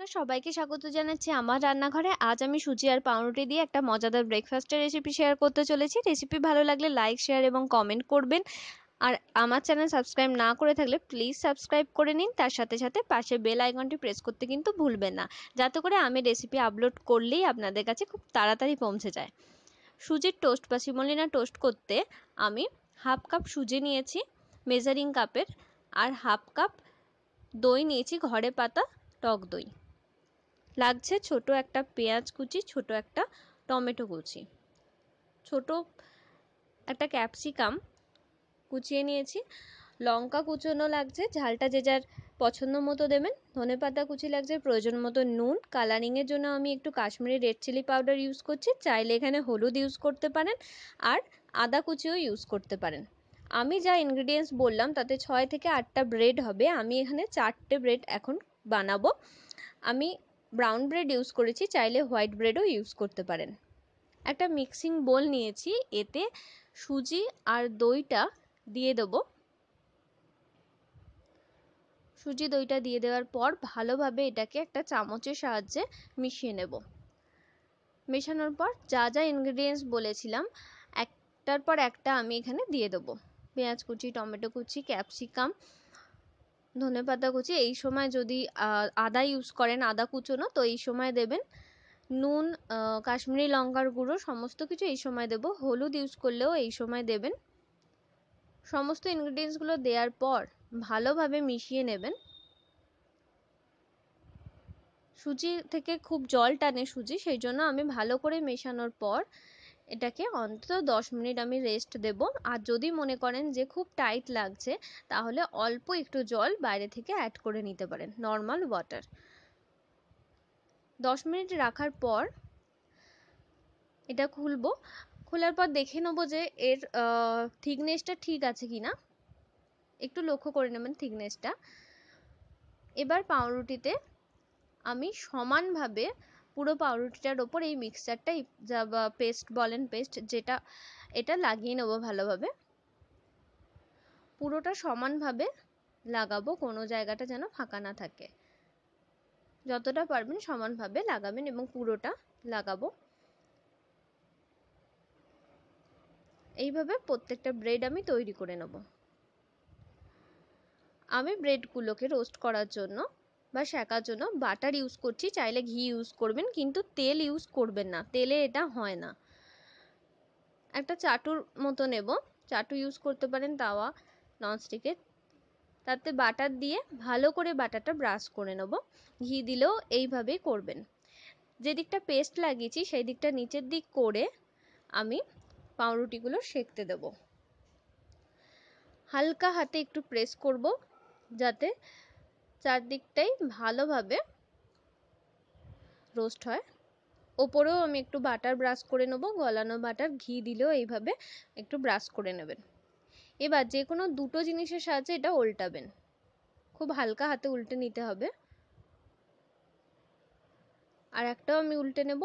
নমস্কার সবাইকে স্বাগত জানাচ্ছি আমার রান্নাঘরে আজ আমি সুজি আর পাউরুটি দিয়ে একটা মজাদার ব্রেকফাস্টের রেসিপি শেয়ার করতে চলেছি রেসিপি ভালো লাগলে লাইক শেয়ার এবং কমেন্ট করবেন আর আমার চ্যানেল সাবস্ক্রাইব না করে থাকলে প্লিজ সাবস্ক্রাইব করে নিন তার সাথে সাথে পাশে বেল আইকনটি প্রেস করতে কিন্তু ভুলবেন না যাতে করে আমি রেসিপি আপলোড করলেই আপনাদের কাছে খুব তাড়াতাড়ি পৌঁছে যায় সুজির টোস্ট বা শিমলিনা টোস্ট করতে আমি হাফ কাপ সুজি নিয়েছি মেজারিং কাপের আর হাফ কাপ দই নিয়েছি ঘরে পাতা টক দই লাগছে ছোট একটা পেঁয়াজ কুচি ছোট একটা টমেটো কুচি ছোট একটা ক্যাপসিকাম কুচিয়ে নিয়েছি লঙ্কা কুচোনো লাগছে ঝালটা যে যার পছন্দ মতো দেবেন ধনে পাতা কুচি লাগছে প্রয়োজন মতো নুন কালারিংয়ের জন্য আমি একটু Kashmiri red chilli powder use করছি চাইলে এখানে হলুদ ইউজ করতে পারেন আর আদা কুচিও ইউজ করতে পারেন আমি যা ইনগ্রিডিয়েন্টস বললাম তাতে ছয় থেকে আটটা ব্রেড হবে আমি এখানে চারটে ব্রেড এখন বানাবো আমি ব্রাউন ব্রেড ইউজ করেছি চাইলে হোয়াইট ব্রেডও ইউজ করতে পারেন একটা মিক্সিং বোল নিয়েছি এতে সুজি আর দইটা দিয়ে দেব সুজি দইটা দিয়ে দেওয়ার পর ভালোভাবে এটাকে একটা চামচের সাহায্যে মিশিয়ে নেব মেশানোর পর যা যা ইনগ্রেডিয়েন্টস বলেছিলাম একটার পর একটা আমি এখানে দিয়ে দেবো পেঁয়াজ কুচি টমেটো কুচি ক্যাপসিকাম ধনেপাতা কুচি এই সময় যদি আদা ইউজ করেন আদা কুচোনো তো এই সময় দেবেন নুন কাশ্মীরি লঙ্কার গুঁড়ো সমস্ত কিছু এই সময় দেব হলুদ ইউজ করলেও এই সময় দেবেন সমস্ত ইনগ্রিডিয়েন্টসগুলো দেওয়ার পর ভালোভাবে মিশিয়ে নেবেন সুজি থেকে খুব জল টানে সুজি সেই জন্য আমি ভালো করে মেশানোর পর এটাকে অন্তত দশ মিনিট আমি রেস্ট দেব আর যদি মনে করেন যে খুব টাইট লাগছে তাহলে অল্প একটু জল বাইরে থেকে অ্যাড করে নিতে পারেন নর্মাল ওয়াটার দশ মিনিট রাখার পর এটা খুলবো খোলার পর দেখে নেবো যে এর থিকনেসটা ঠিক আছে কিনা একটু লক্ষ্য করে নেবেন থিকনেসটা এবার পাউরুটিতে আমি সমানভাবে পুরো পাউরুটিটার ওপর এই মিক্সচারটাই যা বা পেস্ট বলেন পেস্ট যেটা এটা লাগিয়ে নেবো ভালোভাবে পুরোটা সমানভাবে লাগাবো কোনো জায়গাটা যেন ফাঁকা না থাকে যতটা পারবেন সমানভাবে লাগাবেন এবং পুরোটা লাগাবো এইভাবে প্রত্যেকটা ব্রেড আমি তৈরি করে নেব আমি ব্রেডগুলোকে রোস্ট করার জন্য বা সেঁকার জন্য বাটার ইউজ করছি চাইলে ঘি ইউজ করবেন কিন্তু তেল ইউজ করবেন না তেলে এটা হয় না একটা চাটুর মতো নেব চাটু ইউজ করতে পারেন তাওয়া ননস্টিকের তাতে বাটার দিয়ে ভালো করে বাটারটা ব্রাশ করে নেব ঘি দিলেও এইভাবেই করবেন যে দিকটা পেস্ট লাগিয়েছি সেই দিকটা নিচের দিক করে আমি পাউরুটিগুলো সেঁকতে দেব হালকা হাতে একটু প্রেস করব যাতে চারদিকটাই ভালোভাবে রোস্ট হয় ওপরেও আমি একটু বাটার ব্রাশ করে নেব গলানো বাটার ঘি দিলেও এইভাবে একটু ব্রাশ করে নেবেন এবার যে কোনো দুটো জিনিসের সাহায্যে এটা উল্টাবেন খুব হালকা হাতে উল্টে নিতে হবে আর একটাও আমি উল্টে নেব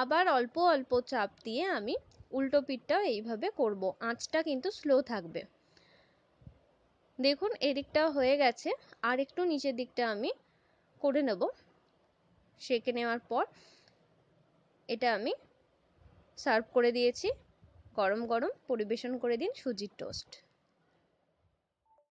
আবার অল্প অল্প চাপ দিয়ে আমি উল্টো পিঠটাও এইভাবে করব আঁচটা কিন্তু স্লো থাকবে দেখুন এদিকটা হয়ে গেছে আর একটু নিচের দিকটা আমি করে নেব সেঁকে নেওয়ার পর এটা আমি সার্ভ করে দিয়েছি গরম গরম পরিবেশন করে দিন সুজির টোস্ট